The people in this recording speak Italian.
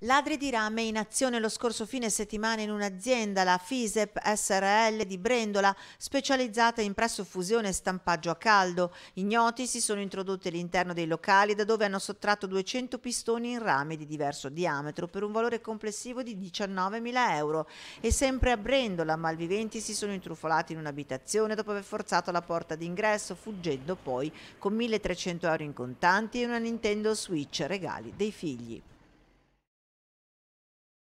Ladri di rame in azione lo scorso fine settimana in un'azienda, la FISEP SRL di Brendola, specializzata in presso fusione e stampaggio a caldo. Ignoti si sono introdotti all'interno dei locali da dove hanno sottratto 200 pistoni in rame di diverso diametro per un valore complessivo di 19.000 euro. E sempre a Brendola, malviventi si sono intrufolati in un'abitazione dopo aver forzato la porta d'ingresso, fuggendo poi con 1.300 euro in contanti e una Nintendo Switch, regali dei figli.